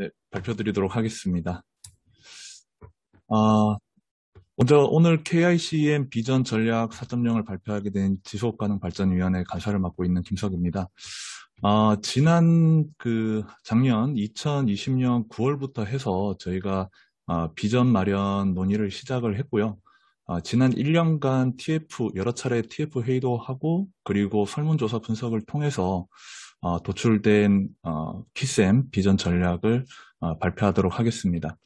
네, 발표드리도록 하겠습니다. 아, 먼저 오늘 KICM 비전 전략 4.0을 발표하게 된 지속가능 발전위원회 가사를 맡고 있는 김석입니다. 아, 지난 그 작년 2020년 9월부터 해서 저희가 아, 비전 마련 논의를 시작을 했고요. 아, 지난 1년간 TF 여러 차례 TF 회의도 하고 그리고 설문조사 분석을 통해서 어, 도출된 어, p s 비전 전략을 어, 발표하도록 하겠습니다.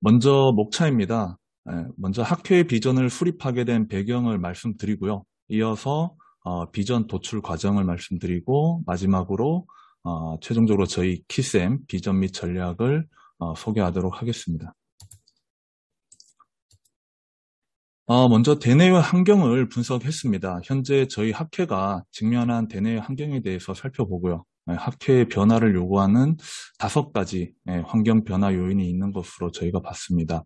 먼저 목차입니다. 예, 먼저 학회의 비전을 수립하게 된 배경을 말씀드리고요. 이어서 어, 비전 도출 과정을 말씀드리고 마지막으로 어, 최종적으로 저희 키쌤 비전 및 전략을 어, 소개하도록 하겠습니다. 어, 먼저 대내외 환경을 분석했습니다. 현재 저희 학회가 직면한 대내외 환경에 대해서 살펴보고요. 네, 학회의 변화를 요구하는 다섯 가지 네, 환경 변화 요인이 있는 것으로 저희가 봤습니다.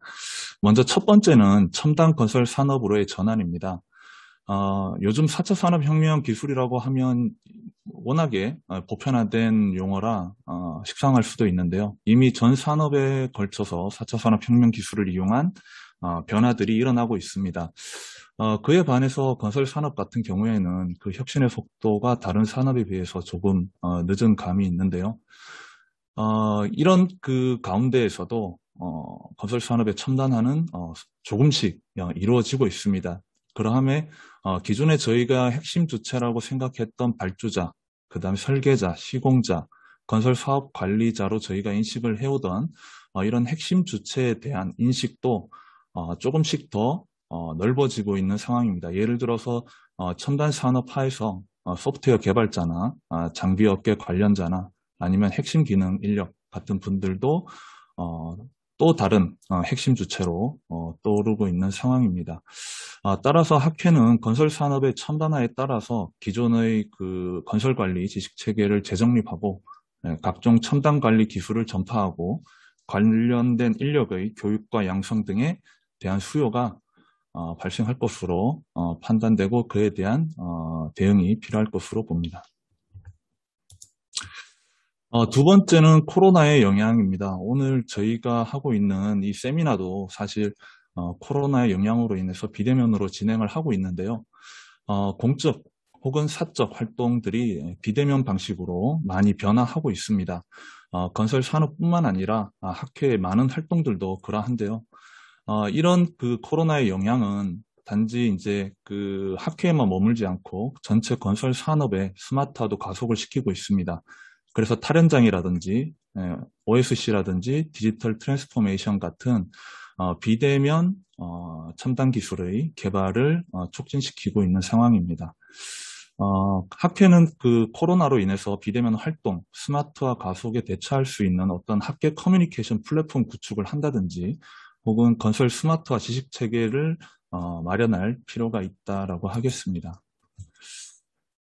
먼저 첫 번째는 첨단 건설 산업으로의 전환입니다. 어, 요즘 4차 산업혁명 기술이라고 하면 워낙에 어, 보편화된 용어라 어, 식상할 수도 있는데요. 이미 전 산업에 걸쳐서 4차 산업혁명 기술을 이용한 어, 변화들이 일어나고 있습니다. 어, 그에 반해서 건설 산업 같은 경우에는 그 혁신의 속도가 다른 산업에 비해서 조금 어, 늦은 감이 있는데요. 어, 이런 그 가운데에서도 어, 건설 산업의 첨단화는 어, 조금씩 어, 이루어지고 있습니다. 그러함에 어, 기존에 저희가 핵심 주체라고 생각했던 발주자, 그 다음에 설계자, 시공자, 건설 사업 관리자로 저희가 인식을 해오던 어, 이런 핵심 주체에 대한 인식도 어, 조금씩 더 어, 넓어지고 있는 상황입니다. 예를 들어서 어, 첨단 산업화에서 소프트웨어 개발자나 장비업계 관련자나 아니면 핵심 기능 인력 같은 분들도 또 다른 핵심 주체로 떠오르고 있는 상황입니다. 아, 따라서 학회는 건설 산업의 첨단화에 따라서 기존의 그 건설 관리 지식 체계를 재정립하고 네, 각종 첨단 관리 기술을 전파하고 관련된 인력의 교육과 양성 등의 대한 수요가 어, 발생할 것으로 어, 판단되고 그에 대한 어, 대응이 필요할 것으로 봅니다. 어, 두 번째는 코로나의 영향입니다. 오늘 저희가 하고 있는 이 세미나도 사실 어, 코로나의 영향으로 인해서 비대면으로 진행을 하고 있는데요. 어, 공적 혹은 사적 활동들이 비대면 방식으로 많이 변화하고 있습니다. 건설 산업뿐만 아니라 아, 학회의 많은 활동들도 그러한데요. 어, 이런 그 코로나의 영향은 단지 이제 그 학회에만 머물지 않고 전체 건설 산업의 스마트화도 가속을 시키고 있습니다. 그래서 탈현장이라든지 OSC라든지 예, 디지털 트랜스포메이션 같은 어, 비대면 어, 첨단 기술의 개발을 어, 촉진시키고 있는 상황입니다. 어, 학회는 그 코로나로 인해서 비대면 활동, 스마트화 가속에 대처할 수 있는 어떤 학계 커뮤니케이션 플랫폼 구축을 한다든지 혹은 건설 스마트화 지식 체계를 어, 마련할 필요가 있다라고 하겠습니다.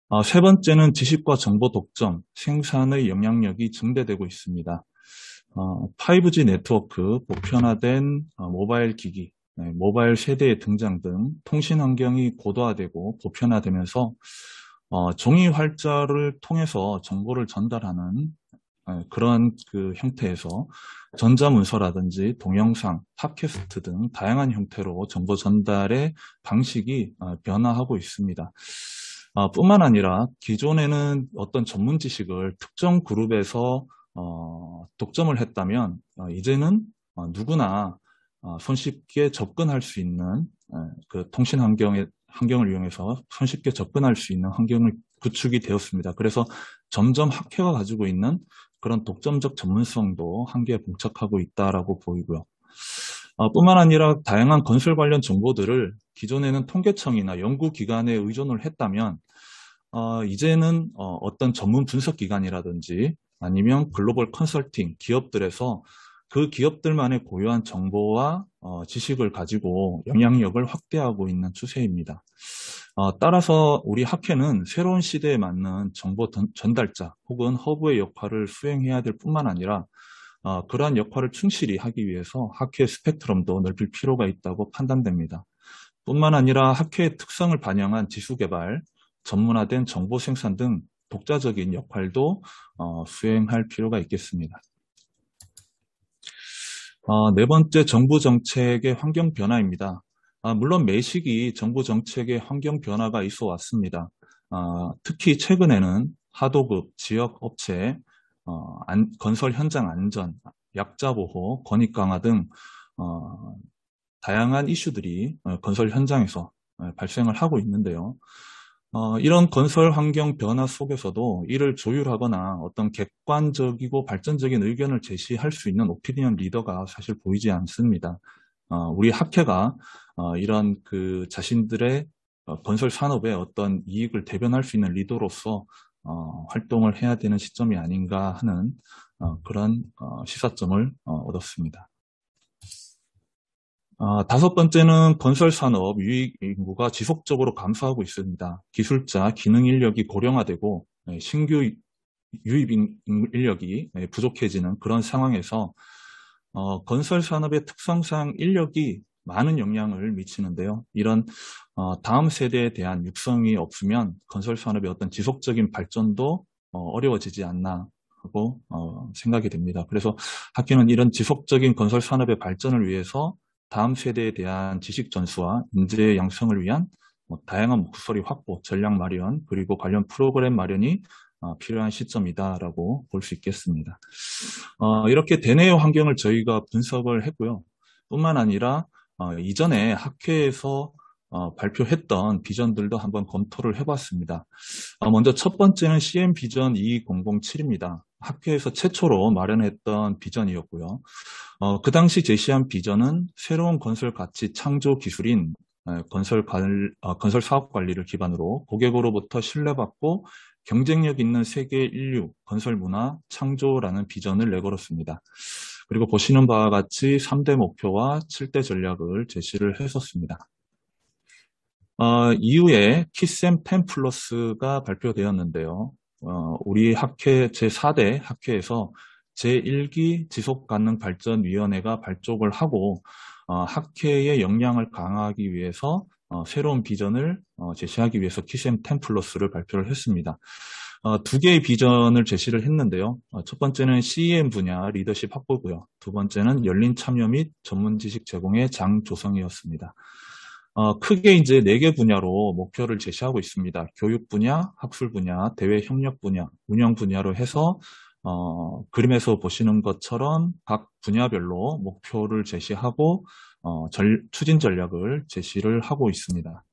어, 세 번째는 지식과 정보 독점, 생산의 영향력이 증대되고 있습니다. 어, 5G 네트워크, 보편화된 어, 모바일 기기, 네, 모바일 세대의 등장 등 통신 환경이 고도화되고 보편화되면서 어, 종이 활자를 통해서 정보를 전달하는 어, 그런 그 형태에서 전자문서라든지 동영상, 팟캐스트 등 다양한 형태로 정보 전달의 방식이 어, 변화하고 있습니다. 어, 뿐만 아니라 기존에는 어떤 전문 지식을 특정 그룹에서 독점을 했다면 이제는 누구나 손쉽게 접근할 수 있는 그 통신 환경에 환경을 이용해서 손쉽게 접근할 수 있는 환경을 구축이 되었습니다. 그래서 점점 학회가 가지고 있는 그런 독점적 전문성도 한계에 봉착하고 있다라고 보이고요. 아, 뿐만 아니라 다양한 건설 관련 정보들을 기존에는 통계청이나 연구기관에 의존을 했다면 어, 이제는 어, 어떤 전문 분석기관이라든지 아니면 글로벌 컨설팅 기업들에서 그 기업들만의 고유한 정보와 어, 지식을 가지고 영향력을 확대하고 있는 추세입니다. 어, 따라서 우리 학회는 새로운 시대에 맞는 정보 전달자 혹은 허브의 역할을 수행해야 될 뿐만 아니라 어, 그러한 역할을 충실히 하기 위해서 학회 스펙트럼도 넓힐 필요가 있다고 판단됩니다. 뿐만 아니라 학회의 특성을 반영한 지수 개발, 전문화된 정보 생산 등 독자적인 역할도 어, 수행할 필요가 있겠습니다. 어, 네 번째 정부 정책의 환경 변화입니다. 아, 물론 매 시기 정부 정책의 환경 변화가 있어 왔습니다. 아, 특히 최근에는 하도급, 지역 업체, 어, 안, 건설 현장 안전, 약자 보호, 권익 강화 등 어, 다양한 이슈들이 어, 건설 현장에서 어, 발생을 하고 있는데요. 어, 이런 건설 환경 변화 속에서도 이를 조율하거나 어떤 객관적이고 발전적인 의견을 제시할 수 있는 오피니언 리더가 사실 보이지 않습니다. 어, 우리 학회가 어, 이런 그 자신들의 어, 건설 산업에 어떤 이익을 대변할 수 있는 리더로서 어, 활동을 해야 되는 시점이 아닌가 하는 어, 그런 시사점을 얻었습니다. 아, 다섯 번째는 건설 산업 유익 인구가 지속적으로 감소하고 있습니다. 기술자, 기능 인력이 고령화되고 예, 신규 유입 인력이 예, 부족해지는 그런 상황에서 어, 건설 산업의 특성상 인력이 많은 영향을 미치는데요. 이런 어, 다음 세대에 대한 육성이 없으면 건설 산업의 어떤 지속적인 발전도 어, 려워지지 않나 하고 어, 생각이 됩니다. 그래서 학교는 이런 지속적인 건설 산업의 발전을 위해서 다음 세대에 대한 지식 전수와 인재 양성을 위한 뭐 다양한 목소리 확보, 전략 마련, 그리고 관련 프로그램 마련이 어, 필요한 시점이다라고 볼 수 있겠습니다. 어, 이렇게 대내 환경을 저희가 분석을 했고요. 뿐만 아니라 어, 이전에 학회에서 어, 발표했던 비전들도 한번 검토를 해봤습니다. 어, 먼저 첫 번째는 CM 비전 2007입니다. 학교에서 최초로 마련했던 비전이었고요. 어, 그 당시 제시한 비전은 새로운 건설 가치 창조 기술인 건설, 관, 어, 건설 사업 관리를 기반으로 고객으로부터 신뢰받고 경쟁력 있는 세계 인류 건설 문화 창조라는 비전을 내걸었습니다. 그리고 보시는 바와 같이 3대 목표와 7대 전략을 제시를 했었습니다. 어, 이후에 키셈 펜 플러스가 발표되었는데요. 어, 우리 학회 제4대 학회에서 제1기 지속가능발전위원회가 발족을 하고 어, 학회의 역량을 강화하기 위해서 어, 새로운 비전을 어, 제시하기 위해서 키셈 10 플러스를 발표를 했습니다. 어, 두 개의 비전을 제시를 했는데요. 어, 첫 번째는 CEM 분야 리더십 확보고요. 두 번째는 열린 참여 및 전문 지식 제공의 장 조성이었습니다. 어, 크게 이제 네 개 분야로 목표를 제시하고 있습니다. 교육 분야, 학술 분야, 대외 협력 분야, 운영 분야로 해서 어, 그림에서 보시는 것처럼 각 분야별로 목표를 제시하고 어, 절, 추진 전략을 제시를 하고 있습니다.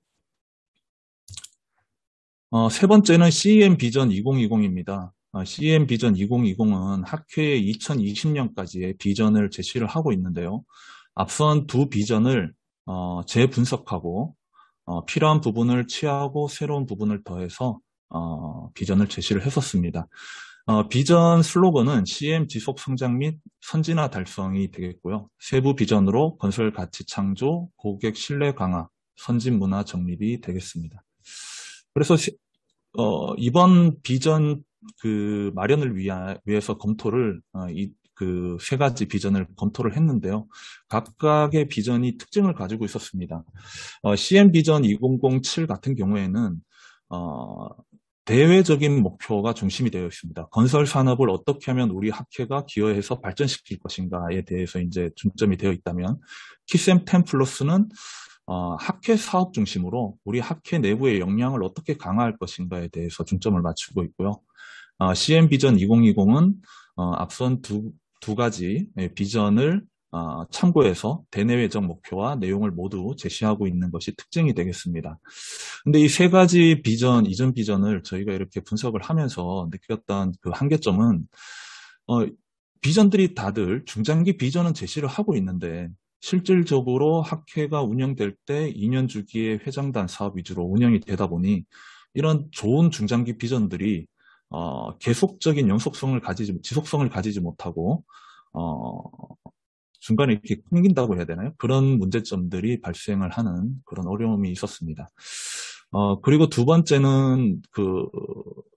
어, 세 번째는 CEM 비전 2020입니다. 어, CEM 비전 2020은 학회에 2020년까지의 비전을 제시를 하고 있는데요. 앞선 두 비전을 어, 재분석하고 어, 필요한 부분을 취하고 새로운 부분을 더해서 어, 비전을 제시를 했었습니다. 어, 비전 슬로건은 CM 지속 성장 및 선진화 달성이 되겠고요. 세부 비전으로 건설 가치 창조, 고객 신뢰 강화, 선진 문화 정립이 되겠습니다. 그래서 어, 이번 비전 그 마련을 위하, 위해서 검토를 어, 이, 그세 가지 비전을 검토를 했는데요. 각각의 비전이 특징을 가지고 있었습니다. 어, CM 비전 2007 같은 경우에는 어, 대외적인 목표가 중심이 되어 있습니다. 건설 산업을 어떻게 하면 우리 학회가 기여해서 발전시킬 것인가에 대해서 이제 중점이 되어 있다면 키셈 10 플러스는 어, 학회 사업 중심으로 우리 학회 내부의 역량을 어떻게 강화할 것인가에 대해서 중점을 맞추고 있고요. 어, CM 비전 2020은 어, 앞선 두두 가지 예, 비전을 아, 참고해서 대내외적 목표와 내용을 모두 제시하고 있는 것이 특징이 되겠습니다. 근데 이 세 가지 비전, 이전 비전을 저희가 이렇게 분석을 하면서 느꼈던 그 한계점은 어, 비전들이 다들 중장기 비전은 제시를 하고 있는데 실질적으로 학회가 운영될 때 2년 주기의 회장단 사업 위주로 운영이 되다 보니 이런 좋은 중장기 비전들이 어, 계속적인 연속성을 가지지 지속성을 가지지 못하고 어, 중간에 이렇게 끊긴다고 해야 되나요? 그런 문제점들이 발생을 하는 그런 어려움이 있었습니다. 어, 그리고 두 번째는 그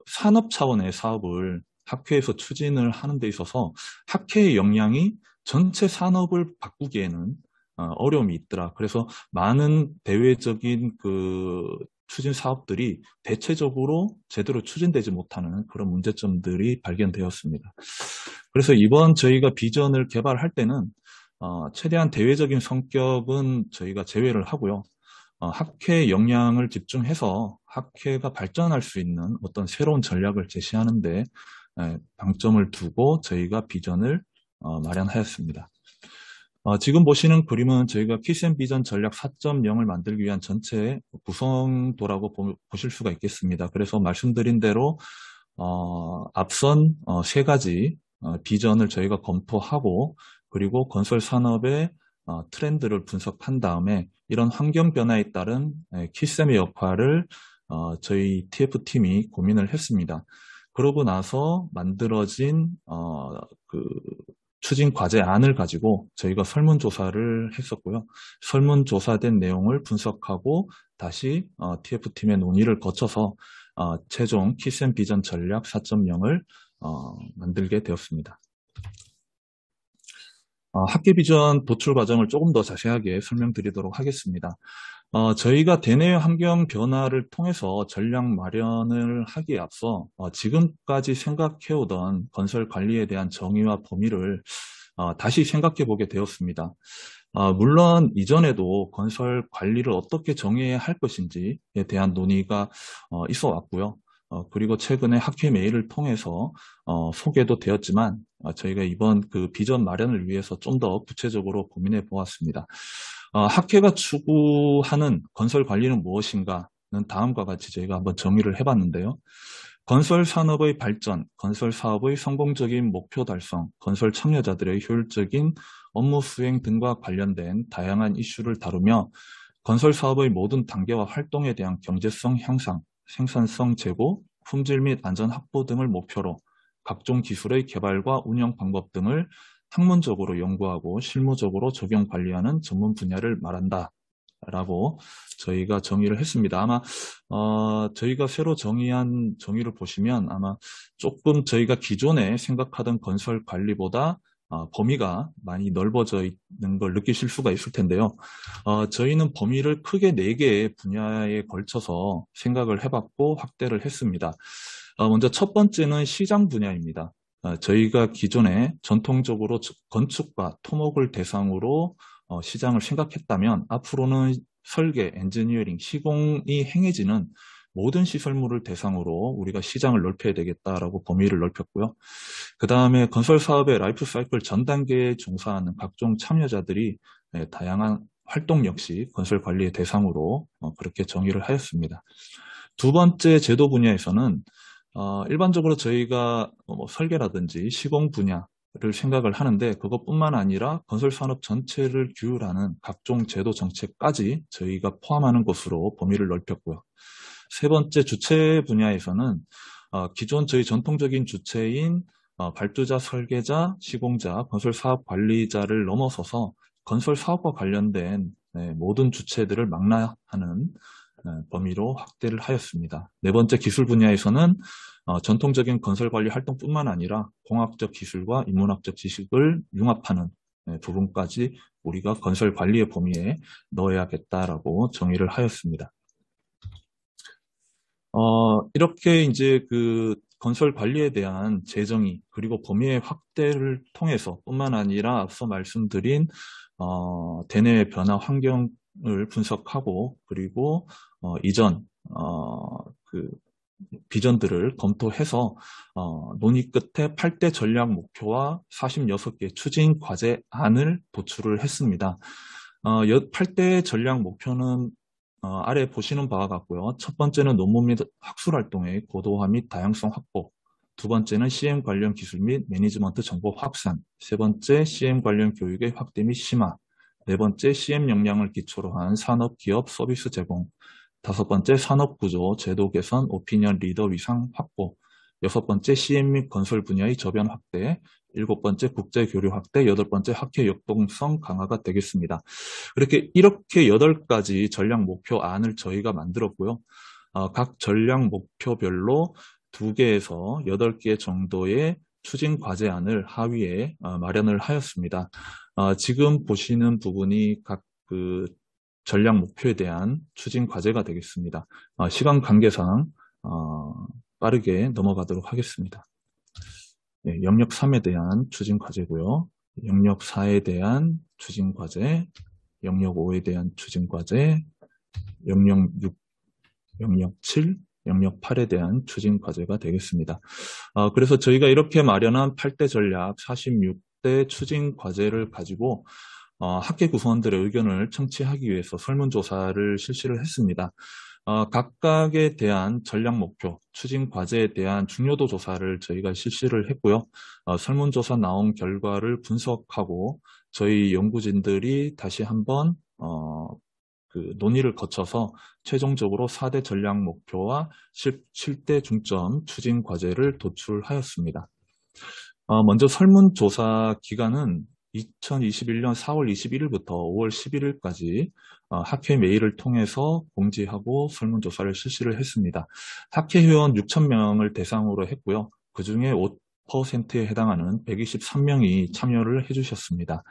산업 차원의 사업을 학회에서 추진을 하는 데 있어서 학회의 역량이 전체 산업을 바꾸기에는 어, 어려움이 있더라. 그래서 많은 대외적인 그 추진 사업들이 대체적으로 제대로 추진되지 못하는 그런 문제점들이 발견되었습니다. 그래서 이번 저희가 비전을 개발할 때는 어, 최대한 대외적인 성격은 저희가 제외를 하고요. 어, 학회 역량을 집중해서 학회가 발전할 수 있는 어떤 새로운 전략을 제시하는데 방점을 두고 저희가 비전을 어, 마련하였습니다. 어, 지금 보시는 그림은 저희가 키센비전 전략 4.0을 만들기 위한 전체 구성도라고 보, 실 수가 있겠습니다. 그래서 말씀드린 대로 어, 앞선 어, 세 가지 어, 비전을 저희가 검토하고 그리고 건설 산업의 어, 트렌드를 분석한 다음에 이런 환경 변화에 따른 예, 키셈의 역할을 어, 저희 TF팀이 고민을 했습니다. 그러고 나서 만들어진 그 추진 과제안을 가지고 저희가 설문조사를 했었고요. 설문조사된 내용을 분석하고 다시 어, TF팀의 논의를 거쳐서 어, 최종 키센 비전 전략 4.0을 어, 만들게 되었습니다. 어, 학기 비전 도출 과정을 조금 더 자세하게 설명드리도록 하겠습니다. 어, 저희가 대내외 환경 변화를 통해서 전략 마련을 하기에 앞서 어, 지금까지 생각해오던 건설 관리에 대한 정의와 범위를 어, 다시 생각해 보게 되었습니다. 어, 물론 이전에도 건설 관리를 어떻게 정해야 할 것인지에 대한 논의가 어, 있어 왔고요. 어, 그리고 최근에 학회 메일을 통해서 어, 소개도 되었지만 어, 저희가 이번 그 비전 마련을 위해서 좀 더 구체적으로 고민해 보았습니다. 어, 학회가 추구하는 건설 관리는 무엇인가는 다음과 같이 저희가 한번 정의를 해봤는데요. 건설 산업의 발전, 건설 사업의 성공적인 목표 달성, 건설 참여자들의 효율적인 업무 수행 등과 관련된 다양한 이슈를 다루며 건설 사업의 모든 단계와 활동에 대한 경제성 향상, 생산성 제고, 품질 및 안전 확보 등을 목표로 각종 기술의 개발과 운영 방법 등을 학문적으로 연구하고 실무적으로 적용 관리하는 전문 분야를 말한다. 라고 저희가 정의를 했습니다. 아마 어, 저희가 새로 정의한 정의를 보시면 아마 조금 저희가 기존에 생각하던 건설 관리보다 어, 범위가 많이 넓어져 있는 걸 느끼실 수가 있을 텐데요. 어, 저희는 범위를 크게 네 개의 분야에 걸쳐서 생각을 해봤고 확대를 했습니다. 어, 먼저 첫 번째는 시장 분야입니다. 어, 저희가 기존에 전통적으로 건축과 토목을 대상으로 어, 시장을 생각했다면 앞으로는 설계, 엔지니어링, 시공이 행해지는 모든 시설물을 대상으로 우리가 시장을 넓혀야 되겠다라고 범위를 넓혔고요. 그 다음에 건설 사업의 라이프 사이클 전 단계에 종사하는 각종 참여자들이 예, 다양한 활동 역시 건설 관리의 대상으로 어, 그렇게 정의를 하였습니다. 두 번째 제도 분야에서는 어, 일반적으로 저희가 뭐, 뭐 설계라든지 시공 분야를 생각을 하는데 그것뿐만 아니라 건설 산업 전체를 규율하는 각종 제도 정책까지 저희가 포함하는 것으로 범위를 넓혔고요. 세 번째 주체 분야에서는 어, 기존 저희 전통적인 주체인 어, 발주자, 설계자, 시공자, 건설 사업 관리자를 넘어서서 건설 사업과 관련된 네, 모든 주체들을 망라하는 네, 범위로 확대를 하였습니다. 네 번째 기술 분야에서는 어, 전통적인 건설 관리 활동뿐만 아니라 공학적 기술과 인문학적 지식을 융합하는 네, 부분까지 우리가 건설 관리의 범위에 넣어야겠다라고 정의를 하였습니다. 어, 이렇게 이제 그 건설 관리에 대한 재정의 그리고 범위의 확대를 통해서 뿐만 아니라 앞서 말씀드린 어, 대내외 변화 환경 을 분석하고 그리고 어, 이전 어, 그 비전들을 검토해서 어, 논의 끝에 8대 전략 목표와 46개 추진 과제 안을 도출을 했습니다. 어, 8대 전략 목표는 어, 아래 보시는 바와 같고요. 첫 번째는 논문 및 학술 활동의 고도화 및 다양성 확보. 두 번째는 CM 관련 기술 및 매니지먼트 정보 확산. 세 번째 CM 관련 교육의 확대 및 심화. 네 번째 CM 역량을 기초로 한 산업, 기업, 서비스 제공. 다섯 번째 산업 구조, 제도 개선, 오피니언 리더 위상 확보. 여섯 번째 CM 및 건설 분야의 저변 확대, 일곱 번째 국제 교류 확대, 여덟 번째 학회 역동성 강화가 되겠습니다. 그렇게 이렇게 여덟 가지 전략 목표 안을 저희가 만들었고요. 어, 각 전략 목표별로 두 개에서 여덟 개 정도의 추진 과제안을 하위에 어, 마련을 하였습니다. 어, 지금 보시는 부분이 각 그 전략 목표에 대한 추진 과제가 되겠습니다. 어, 시간 관계상 어, 빠르게 넘어가도록 하겠습니다. 네, 영역 3에 대한 추진 과제고요. 영역 4에 대한 추진 과제, 영역 5에 대한 추진 과제, 영역 6, 영역 7, 영역 8에 대한 추진 과제가 되겠습니다. 어, 그래서 저희가 이렇게 마련한 8대 전략 46 2대 추진 과제를 가지고 어, 학계 구성원들의 의견을 청취하기 위해서 설문조사를 실시를 했습니다. 어, 각각에 대한 전략 목표, 추진 과제에 대한 중요도 조사를 저희가 실시를 했고요. 어, 설문조사 나온 결과를 분석하고 저희 연구진들이 다시 한번 어, 그 논의를 거쳐서 최종적으로 4대 전략 목표와 17대 중점 추진 과제를 도출하였습니다. 어, 먼저 설문조사 기간은 2021년 4월 21일부터 5월 11일까지 어, 학회 메일을 통해서 공지하고 설문조사를 실시를 했습니다. 학회 회원 6,000명을 대상으로 했고요. 그 중에 5%에 해당하는 123명이 참여를 해주셨습니다.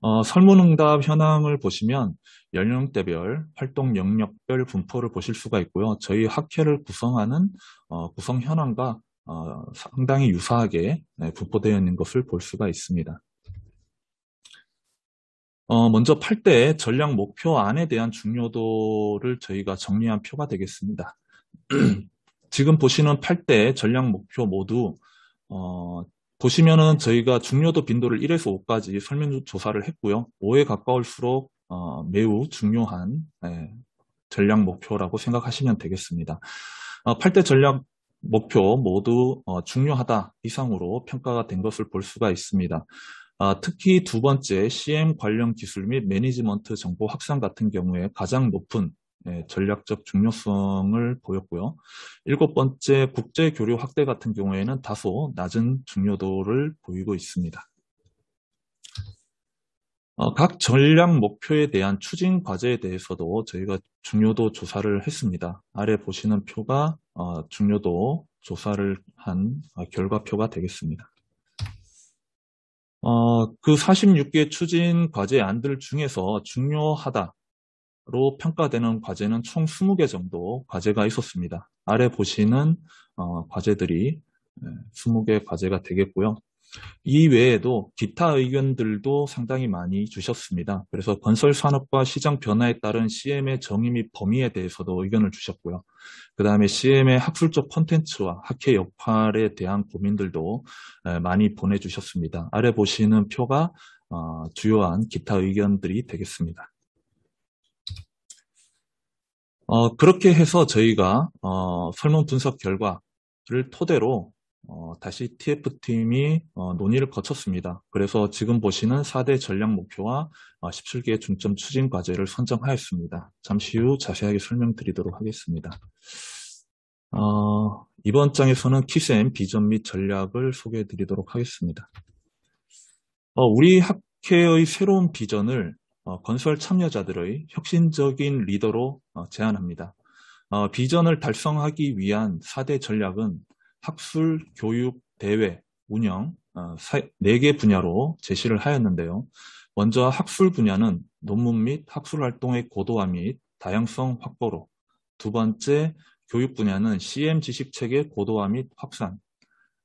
어, 설문응답 현황을 보시면 연령대별 활동 영역별 분포를 보실 수가 있고요. 저희 학회를 구성하는 어, 구성 현황과 어, 상당히 유사하게 네, 분포되어 있는 것을 볼 수가 있습니다. 어, 먼저 8대 전략 목표 안에 대한 중요도를 저희가 정리한 표가 되겠습니다. 지금 보시는 8대 전략 목표 모두 어, 보시면은 저희가 중요도 빈도를 1에서 5까지 설명 조사를 했고요. 5에 가까울수록 어, 매우 중요한 예, 전략 목표라고 생각하시면 되겠습니다. 어, 8대 전략 목표 모두 어, 중요하다 이상으로 평가가 된 것을 볼 수가 있습니다. 아, 특히 두 번째 CM 관련 기술 및 매니지먼트 정보 확산 같은 경우에 가장 높은 예, 전략적 중요성을 보였고요. 일곱 번째 국제 교류 확대 같은 경우에는 다소 낮은 중요도를 보이고 있습니다. 어, 각 전략 목표에 대한 추진 과제에 대해서도 저희가 중요도 조사를 했습니다. 아래 보시는 표가 어, 중요도 조사를 한 어, 결과표가 되겠습니다. 어, 그 46개 추진 과제 안들 중에서 중요하다로 평가되는 과제는 총 20개 정도 과제가 있었습니다. 아래 보시는 어, 과제들이 20개 과제가 되겠고요. 이 외에도 기타 의견들도 상당히 많이 주셨습니다. 그래서 건설 산업과 시장 변화에 따른 CM의 정의 및 범위에 대해서도 의견을 주셨고요. 그 다음에 CM의 학술적 콘텐츠와 학회 역할에 대한 고민들도 많이 보내주셨습니다. 아래 보시는 표가 어, 주요한 기타 의견들이 되겠습니다. 어, 그렇게 해서 저희가 어, 설문 분석 결과를 토대로 어, 다시 TF팀이 어, 논의를 거쳤습니다. 그래서 지금 보시는 4대 전략 목표와 어, 17개의 중점 추진 과제를 선정하였습니다. 잠시 후 자세하게 설명드리도록 하겠습니다. 어, 이번 장에서는 키센 비전 및 전략을 소개해 드리도록 하겠습니다. 어, 우리 학회의 새로운 비전을 어, 건설 참여자들의 혁신적인 리더로 제안합니다. 비전을 달성하기 위한 4대 전략은 학술, 교육, 대외, 운영 4개 어, 분야로 제시를 하였는데요. 먼저 학술 분야는 논문 및 학술 활동의 고도화 및 다양성 확보로, 두 번째 교육 분야는 CM 지식 체계 고도화 및 확산,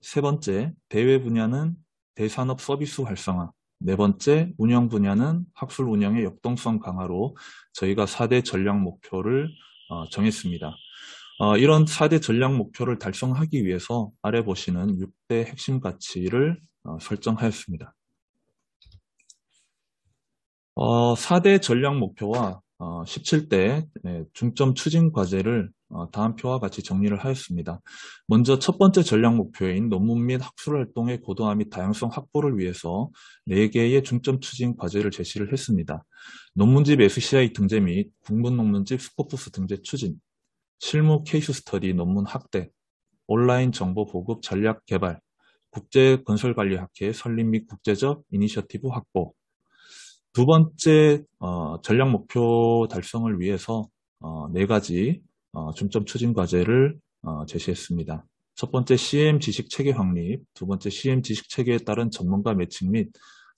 세 번째 대외 분야는 대산업 서비스 활성화, 네 번째 운영 분야는 학술 운영의 역동성 강화로 저희가 4대 전략 목표를 어, 정했습니다. 어, 이런 4대 전략 목표를 달성하기 위해서 아래 보시는 6대 핵심 가치를 어, 설정하였습니다. 4대 어, 전략 목표와 17대 중점 추진 과제를 다음 표와 같이 정리를 하였습니다. 먼저 첫 번째 전략 목표인 논문 및 학술 활동의 고도화 및 다양성 확보를 위해서 4개의 중점 추진 과제를 제시를 했습니다. 논문집 SCI 등재 및 국문 논문집 스코프스 등재 추진, 실무 케이스 스터디 논문 학대, 온라인 정보 보급 전략 개발, 국제 건설 관리 학회 설립 및 국제적 이니셔티브 확보. 두 번째 어, 전략 목표 달성을 위해서 어, 네 가지 어, 중점 추진 과제를 어, 제시했습니다. 첫 번째 CM 지식 체계 확립, 두 번째 CM 지식 체계에 따른 전문가 매칭 및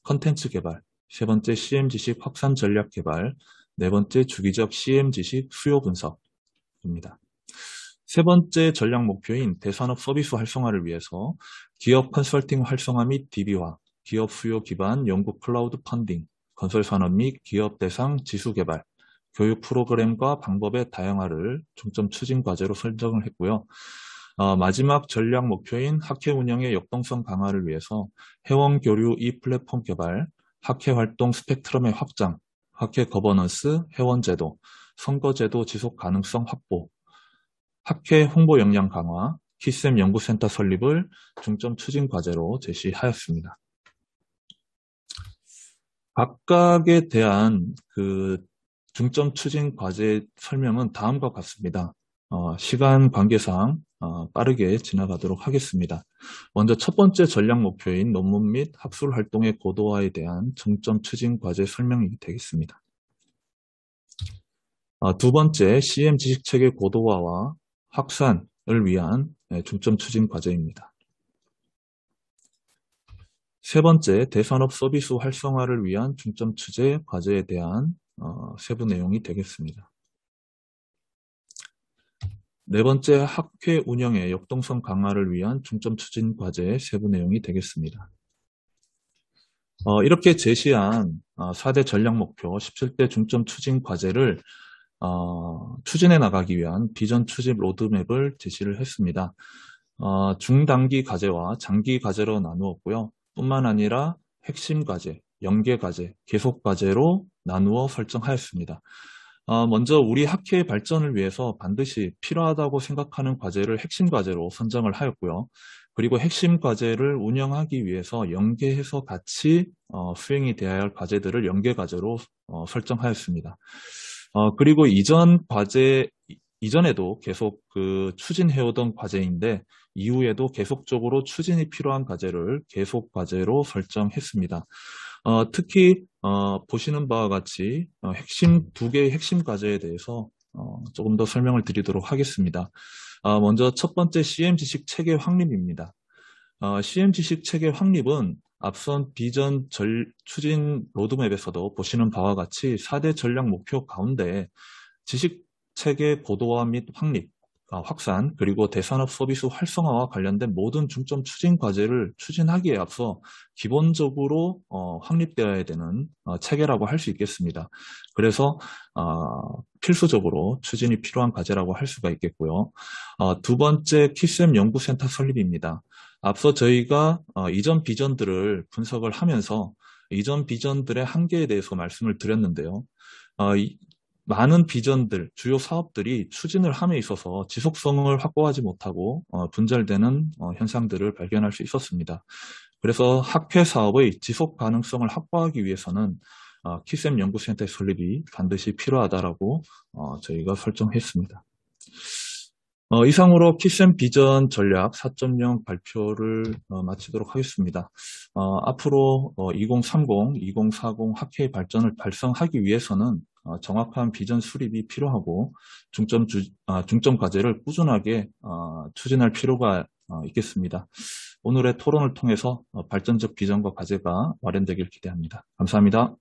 컨텐츠 개발, 세 번째 CM 지식 확산 전략 개발, 네 번째 주기적 CM 지식 수요 분석, 입니다. 세 번째 전략 목표인 대산업 서비스 활성화를 위해서 기업 컨설팅 활성화 및 DB화, 기업 수요 기반 연구 클라우드 펀딩, 건설 산업 및 기업 대상 지수 개발, 교육 프로그램과 방법의 다양화를 중점 추진 과제로 설정을 했고요. 어, 마지막 전략 목표인 학회 운영의 역동성 강화를 위해서 회원 교류 e 플랫폼 개발, 학회 활동 스펙트럼의 확장, 학회 거버넌스, 회원 제도, 선거제도 지속 가능성 확보, 학회 홍보 역량 강화, 키쌤 연구센터 설립을 중점 추진 과제로 제시하였습니다. 각각에 대한 그 중점 추진 과제 설명은 다음과 같습니다. 어, 시간 관계상 어, 빠르게 지나가도록 하겠습니다. 먼저 첫 번째 전략 목표인 논문 및 학술 활동의 고도화에 대한 중점 추진 과제 설명이 되겠습니다. 어, 두 번째, CM 지식체계 고도화와 확산을 위한 예, 중점 추진 과제입니다. 세 번째, 대산업 서비스 활성화를 위한 중점 추진 과제에 대한 어, 세부 내용이 되겠습니다. 네 번째, 학회 운영의 역동성 강화를 위한 중점 추진 과제의 세부 내용이 되겠습니다. 어, 이렇게 제시한 4대 전략 목표 17대 중점 추진 과제를 어, 추진해 나가기 위한 비전 추진 로드맵을 제시를 했습니다. 어, 중단기 과제와 장기 과제로 나누었고요. 뿐만 아니라 핵심 과제, 연계 과제, 계속 과제로 나누어 설정하였습니다. 어, 먼저 우리 학회의 발전을 위해서 반드시 필요하다고 생각하는 과제를 핵심 과제로 선정을 하였고요. 그리고 핵심 과제를 운영하기 위해서 연계해서 같이 어, 수행이 되어야 할 과제들을 연계 과제로 어, 설정하였습니다. 어, 그리고 이전 과제, 이전에도 계속 그 추진해오던 과제인데 이후에도 계속적으로 추진이 필요한 과제를 계속 과제로 설정했습니다. 어, 특히 어, 보시는 바와 같이 어, 핵심 두 개의 핵심 과제에 대해서 어, 조금 더 설명을 드리도록 하겠습니다. 어, 먼저 첫 번째 CM 지식 체계 확립입니다. 어, CM 지식 체계 확립은 앞선 비전 절, 추진 로드맵에서도 보시는 바와 같이 4대 전략 목표 가운데 지식 체계 보도화및 확립, 아, 확산, 그리고 대산업 서비스 활성화와 관련된 모든 중점 추진 과제를 추진하기에 앞서 기본적으로 어, 확립되어야 되는 어, 체계라고 할 수 있겠습니다. 그래서 어, 필수적으로 추진이 필요한 과제라고 할 수가 있겠고요. 어, 두 번째 키셈 연구센터 설립입니다. 앞서 저희가 어, 이전 비전들을 분석을 하면서 이전 비전들의 한계에 대해서 말씀을 드렸는데요. 어, 이, 많은 비전들, 주요 사업들이 추진을 함에 있어서 지속성을 확보하지 못하고 어, 분절되는 어, 현상들을 발견할 수 있었습니다. 그래서 학회 사업의 지속 가능성을 확보하기 위해서는 어, 키셈 연구센터의 설립이 반드시 필요하다라고 어, 저희가 설정했습니다. 어, 이상으로 키센 비전 전략 4.0 발표를 어, 마치도록 하겠습니다. 어, 앞으로 2030, 2040 학회의 발전을 발성하기 위해서는 어, 정확한 비전 수립이 필요하고 중점, 주, 아, 중점 과제를 꾸준하게 어, 추진할 필요가 어, 있겠습니다. 오늘의 토론을 통해서 발전적 비전과 과제가 마련되길 기대합니다. 감사합니다.